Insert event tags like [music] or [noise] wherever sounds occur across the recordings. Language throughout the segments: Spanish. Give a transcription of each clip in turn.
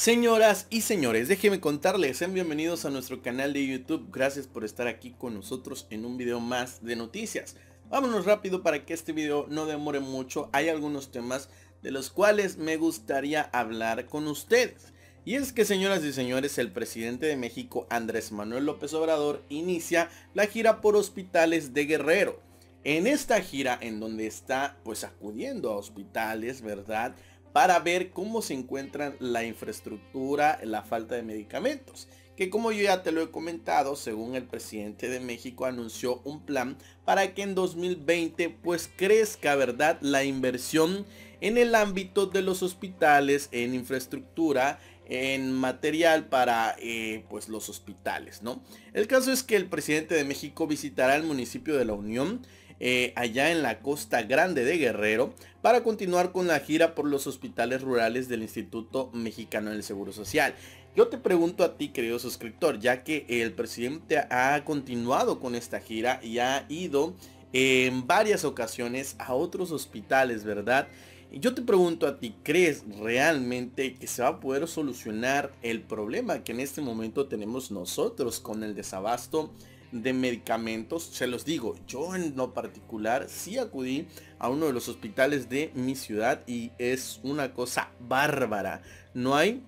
Señoras y señores, déjenme contarles, sean bienvenidos a nuestro canal de YouTube, gracias por estar aquí con nosotros en un video más de noticias. Vámonos rápido para que este video no demore mucho, hay algunos temas de los cuales me gustaría hablar con ustedes. Y es que señoras y señores, el presidente de México Andrés Manuel López Obrador inicia la gira por hospitales de Guerrero. En esta gira en donde está pues acudiendo a hospitales, ¿verdad? para ver cómo se encuentran la infraestructura, la falta de medicamentos, que como yo ya te lo he comentado, según el presidente de México anunció un plan para que en 2020 pues crezca, ¿verdad?, la inversión en el ámbito de los hospitales, en infraestructura, en material para eh, pues los hospitales, ¿no? El caso es que el presidente de México visitará el municipio de La Unión, eh, allá en la Costa Grande de Guerrero para continuar con la gira por los hospitales rurales del Instituto Mexicano del Seguro Social. Yo te pregunto a ti, querido suscriptor, ya que el presidente ha continuado con esta gira y ha ido eh, en varias ocasiones a otros hospitales, ¿verdad? Y yo te pregunto a ti, ¿crees realmente que se va a poder solucionar el problema que en este momento tenemos nosotros con el desabasto de medicamentos, se los digo, yo en lo particular si acudí a uno de los hospitales de mi ciudad y es una cosa bárbara. No hay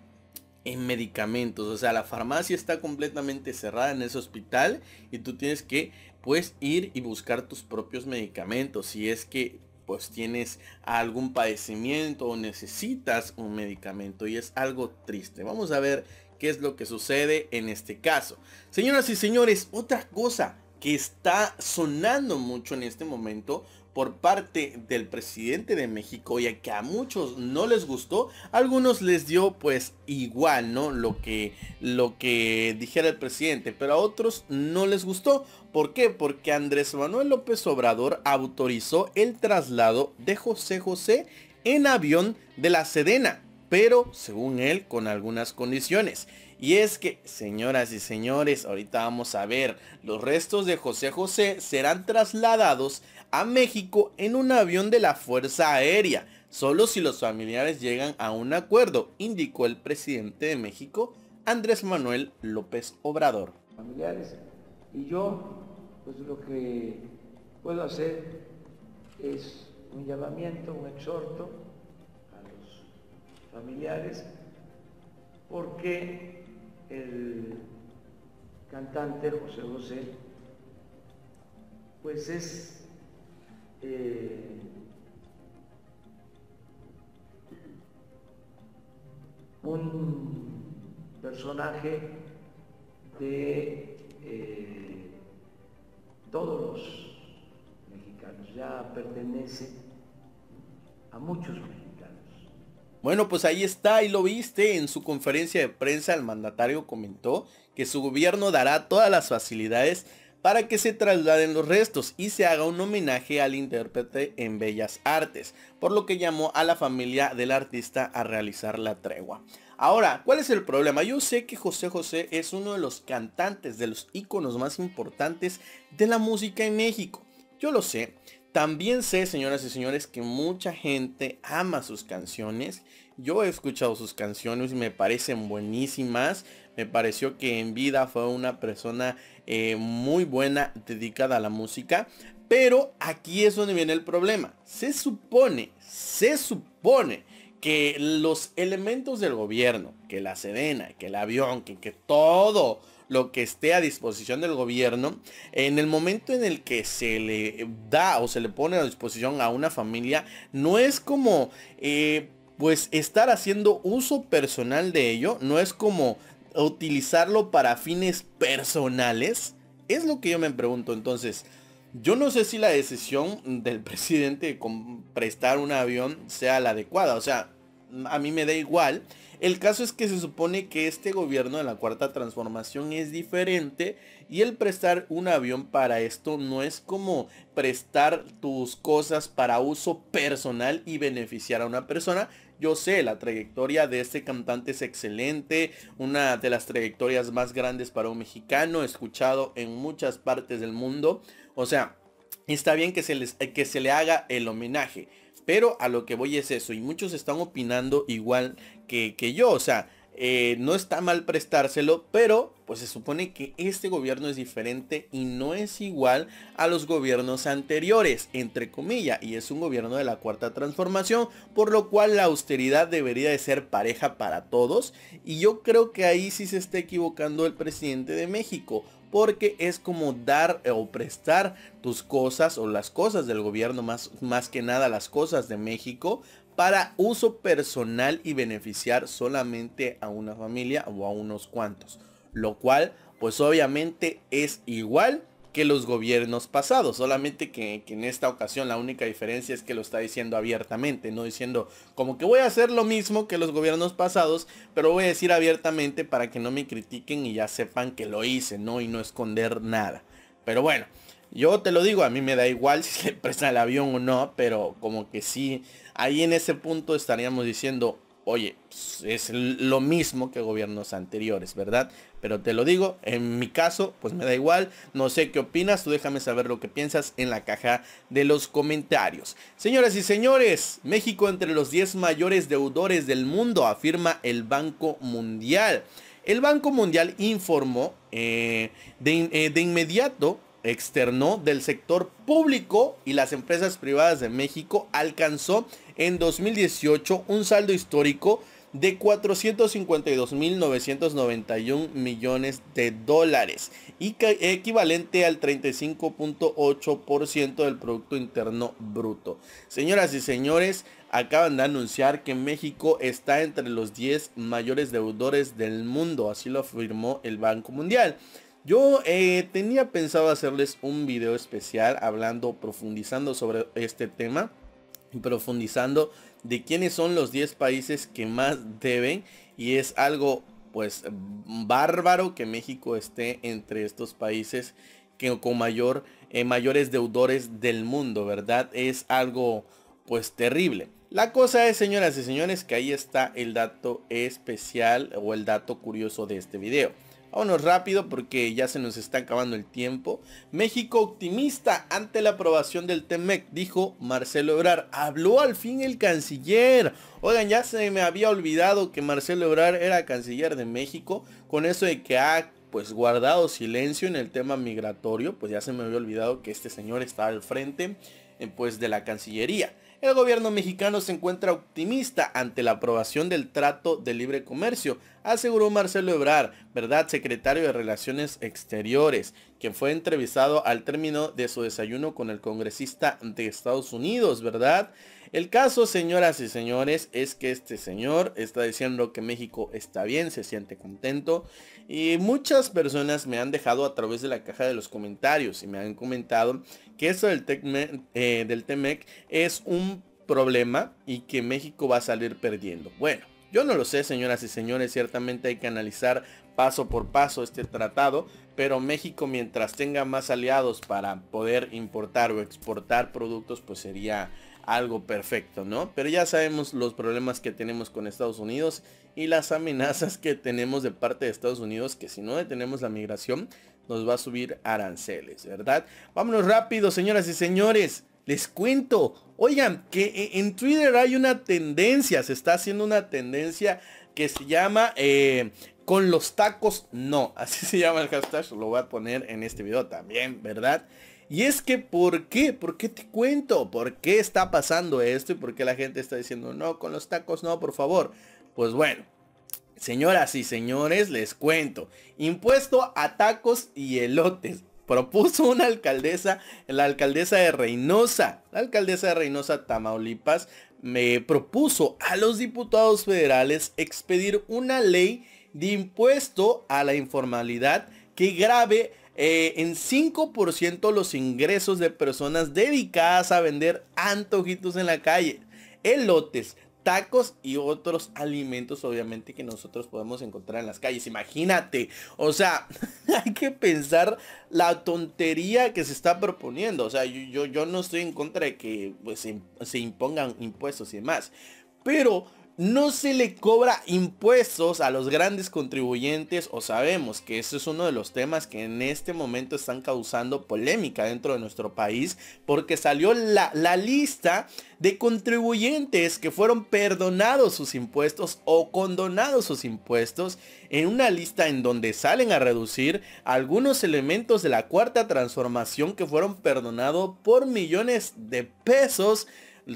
en eh, medicamentos, o sea, la farmacia está completamente cerrada en ese hospital y tú tienes que pues ir y buscar tus propios medicamentos si es que pues tienes algún padecimiento o necesitas un medicamento y es algo triste. Vamos a ver qué es lo que sucede en este caso. Señoras y señores, otra cosa que está sonando mucho en este momento por parte del presidente de México y a que a muchos no les gustó, algunos les dio pues igual, ¿no? Lo que, lo que dijera el presidente, pero a otros no les gustó. ¿Por qué? Porque Andrés Manuel López Obrador autorizó el traslado de José José en avión de la Sedena pero según él con algunas condiciones. Y es que, señoras y señores, ahorita vamos a ver, los restos de José José serán trasladados a México en un avión de la Fuerza Aérea, solo si los familiares llegan a un acuerdo, indicó el presidente de México, Andrés Manuel López Obrador. Familiares, y yo, pues lo que puedo hacer es un llamamiento, un exhorto familiares, porque el cantante José José, pues es eh, un personaje de eh, todos los mexicanos, ya pertenece a muchos mexicanos bueno, pues ahí está, y lo viste, en su conferencia de prensa el mandatario comentó que su gobierno dará todas las facilidades para que se trasladen los restos y se haga un homenaje al intérprete en Bellas Artes, por lo que llamó a la familia del artista a realizar la tregua. Ahora, ¿cuál es el problema? Yo sé que José José es uno de los cantantes, de los íconos más importantes de la música en México. Yo lo sé, también sé, señoras y señores, que mucha gente ama sus canciones. Yo he escuchado sus canciones y me parecen buenísimas. Me pareció que en vida fue una persona eh, muy buena dedicada a la música. Pero aquí es donde viene el problema. Se supone, se supone que los elementos del gobierno, que la Sedena, que el avión, que, que todo lo que esté a disposición del gobierno, en el momento en el que se le da o se le pone a disposición a una familia, no es como... Eh, pues estar haciendo uso personal de ello, no es como utilizarlo para fines personales? Es lo que yo me pregunto. Entonces, yo no sé si la decisión del presidente de prestar un avión sea la adecuada. O sea, a mí me da igual. El caso es que se supone que este gobierno de la cuarta transformación es diferente y el prestar un avión para esto no es como prestar tus cosas para uso personal y beneficiar a una persona. Yo sé, la trayectoria de este cantante es excelente, una de las trayectorias más grandes para un mexicano, escuchado en muchas partes del mundo. O sea, está bien que se, que se le haga el homenaje. Pero a lo que voy es eso. Y muchos están opinando igual que, yo. O sea, eh, no está mal prestárselo, pero pues se supone que este gobierno es diferente y no es igual a los gobiernos anteriores, entre comillas, y es un gobierno de la cuarta transformación, por lo cual la austeridad debería de ser pareja para todos, y yo creo que ahí sí se está equivocando el presidente de México, porque es como dar eh, o prestar tus cosas o las cosas del gobierno, más, más que nada las cosas de México, para uso personal y beneficiar solamente a una familia o a unos cuantos. Lo cual, pues obviamente es igual que los gobiernos pasados. Solamente que, en esta ocasión la única diferencia es que lo está diciendo abiertamente, no diciendo como que voy a hacer lo mismo que los gobiernos pasados, pero voy a decir abiertamente para que no me critiquen y ya sepan que lo hice, ¿no? Y no esconder nada. Pero bueno, yo te lo digo, a mí me da igual [laughs] si le presta el avión o no, pero como que sí, ahí en ese punto estaríamos diciendo, oye, pues, es lo mismo que gobiernos anteriores, ¿verdad? Pero te lo digo, en mi caso, pues me da igual. No sé qué opinas, tú déjame saber lo que piensas en la caja de los comentarios. Señoras y señores, México entre los 10 mayores deudores del mundo, afirma el Banco Mundial. El Banco Mundial informó eh, eh, de, inmediato externó del sector público y las empresas privadas de México alcanzó en 2018 un saldo histórico de 452.991 millones de dólares, y equivalente al 35.8% del Producto Interno Bruto. Señoras y señores, acaban de anunciar que México está entre los 10 mayores deudores del mundo, así lo afirmó el Banco Mundial. Yo eh, tenía pensado hacerles un video especial hablando, profundizando sobre este tema, y profundizando de quiénes son los 10 países que más deben y es algo pues bárbaro que México esté entre estos países que con mayor eh, mayores deudores del mundo, ¿verdad? Es algo pues terrible. La cosa es, señoras y señores, que ahí está el dato especial o el dato curioso de este video. Vámonos rápido porque ya se nos está acabando el tiempo. México optimista ante la aprobación del TEMEC, dijo Marcelo obrar Habló al fin el canciller. Oigan, ya se me había olvidado que Marcelo obrar era canciller de México. Con eso de que ha pues guardado silencio en el tema migratorio, pues ya se me había olvidado que este señor estaba al frente eh, pues de la Cancillería el gobierno mexicano se encuentra optimista ante la aprobación del Trato de Libre Comercio, aseguró Marcelo Ebrar, ¿verdad? Secretario de Relaciones Exteriores quien fue entrevistado al término de su desayuno con el congresista de Estados Unidos, ¿verdad? El caso, señoras y señores, es que este señor está diciendo que México está bien, se siente contento y muchas personas me han dejado a través de la caja de los comentarios y me han comentado que eso del eh, TEMEC es un problema y que México va a salir perdiendo. Bueno. Yo no lo sé, señoras y señores, ciertamente hay que analizar paso por paso este tratado, pero México mientras tenga más aliados para poder importar o exportar productos, pues sería algo perfecto, ¿no? Pero ya sabemos los problemas que tenemos con Estados Unidos y las amenazas que tenemos de parte de Estados Unidos, que si no detenemos la migración, nos va a subir aranceles, ¿verdad? Vámonos rápido, señoras y señores. Les cuento, oigan, que e-, en Twitter hay una tendencia, se está haciendo una tendencia que se llama eh, con los tacos no. [laughs] Así se llama el hashtag. Lo voy a poner en este video también, ¿verdad? Y es que, ¿por qué? ¿Por qué te cuento? ¿Por qué está pasando esto? ¿Y por qué la gente está diciendo, no, con los tacos no, por favor? Pues bueno, señoras y señores, les cuento. Impuesto a tacos y elotes. Propuso una alcaldesa, la alcaldesa de Reynosa, la alcaldesa de Reynosa, Tamaulipas, me propuso a los diputados federales expedir una ley de impuesto a la informalidad que grave eh, en 5% los ingresos de personas dedicadas a vender antojitos en la calle, elotes, tacos y otros alimentos obviamente que nosotros podemos encontrar en las calles. Imagínate, o sea, [laughs] hay que pensar la tontería que se está proponiendo. O sea, yo, no estoy en contra de que pues, se, se impongan impuestos y demás. Pero no se le cobra impuestos a los grandes contribuyentes o sabemos que ese es uno de los temas que en este momento están causando polémica dentro de nuestro país porque salió la, lista de contribuyentes que fueron perdonados sus impuestos o condonados sus impuestos en una lista en donde salen a reducir algunos elementos de la cuarta transformación que fueron perdonados por millones de pesos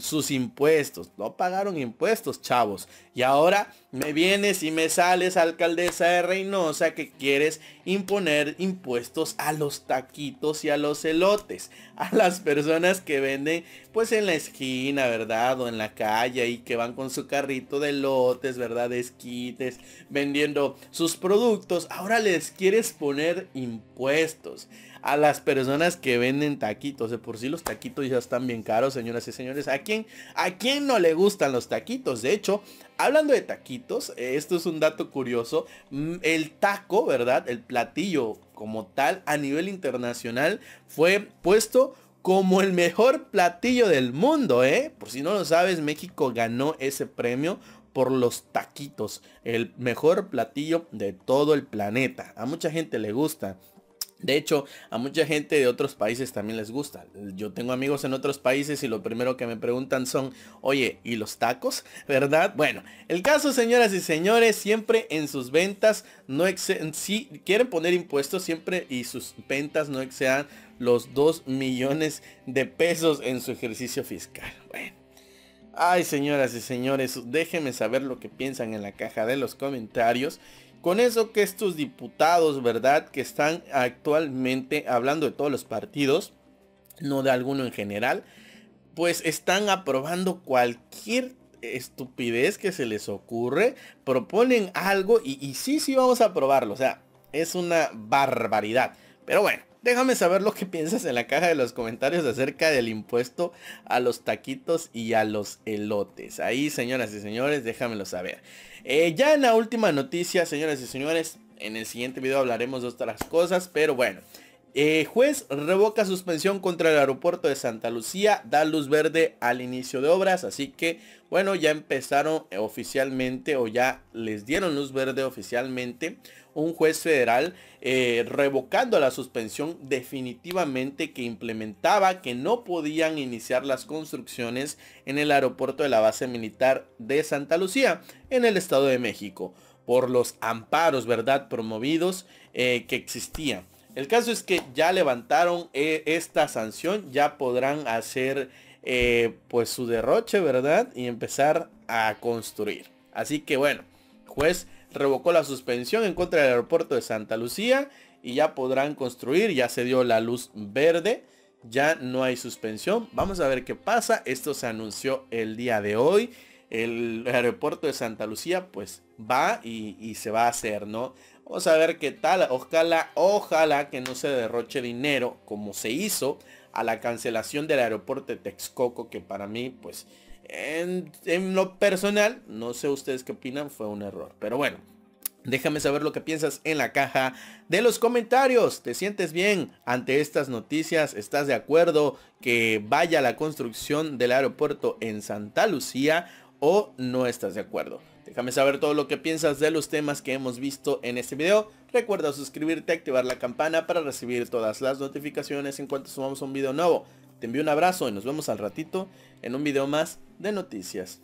sus impuestos. No pagaron impuestos, chavos. Y ahora me vienes y me sales, alcaldesa de Reynosa, que quieres imponer impuestos a los taquitos y a los elotes, a las personas que venden pues en la esquina, ¿verdad? O en la calle y que van con su carrito de elotes, ¿verdad? De esquites, vendiendo sus productos. Ahora les quieres poner impuestos a las personas que venden taquitos. De por sí los taquitos ya están bien caros, señoras y señores. ¿A quién, a quién no le gustan los taquitos? De hecho, Hablando de taquitos, eh, esto es un dato curioso. Mm, el taco, ¿verdad? El platillo como tal a nivel internacional fue puesto como el mejor platillo del mundo, ¿eh? Por si no lo sabes, México ganó ese premio por los taquitos, el mejor platillo de todo el planeta. A mucha gente le gusta. De hecho, a mucha gente de otros países también les gusta. Yo tengo amigos en otros países y lo primero que me preguntan son, oye, ¿y los tacos? ¿Verdad? Bueno, el caso, señoras y señores, siempre en sus ventas no excedan, si quieren poner impuestos siempre y sus ventas no excedan los 2 millones de pesos en su ejercicio fiscal. Bueno. Ay, señoras y señores, déjenme saber lo que piensan en la caja de los comentarios. Con eso que estos diputados, ¿verdad? Que están actualmente hablando de todos los partidos, no de alguno en general, pues están aprobando cualquier estupidez que se les ocurre, proponen algo y, sí, sí vamos a aprobarlo. O sea, es una barbaridad. Pero bueno, Déjame saber lo que piensas en la caja de los comentarios acerca del impuesto a los taquitos y a los elotes. Ahí, señoras y señores, déjamelo saber. Eh, ya en la última noticia, señoras y señores, en el siguiente video hablaremos de otras cosas, pero bueno. Eh, juez revoca suspensión contra el aeropuerto de Santa Lucía, da luz verde al inicio de obras, así que bueno, ya empezaron oficialmente o ya les dieron luz verde oficialmente un juez federal eh, revocando la suspensión definitivamente que implementaba que no podían iniciar las construcciones en el aeropuerto de la base militar de Santa Lucía en el Estado de México por los amparos, ¿verdad?, promovidos eh, que existían. El caso es que ya levantaron eh, esta sanción, ya podrán hacer eh, pues su derroche, ¿verdad? Y empezar a construir. Así que bueno, juez revocó la suspensión en contra del aeropuerto de Santa Lucía y ya podrán construir, ya se dio la luz verde, ya no hay suspensión. Vamos a ver qué pasa, esto se anunció el día de hoy. El aeropuerto de Santa Lucía pues va y se va a hacer, ¿no? Vamos a ver qué tal. Ojalá, ojalá que no se derroche dinero como se hizo a la cancelación del aeropuerto de Texcoco, que para mí, pues, en, en lo personal, no sé ustedes qué opinan, fue un error. Pero bueno, Déjame saber lo que piensas en la caja de los comentarios. ¿Te sientes bien ante estas noticias? ¿Estás de acuerdo que vaya la construcción del aeropuerto en Santa Lucía o no estás de acuerdo? Déjame saber todo lo que piensas de los temas que hemos visto en este video. Recuerda suscribirte, y activar la campana para recibir todas las notificaciones en cuanto subamos un video nuevo. Te envío un abrazo y nos vemos al ratito en un video más de noticias.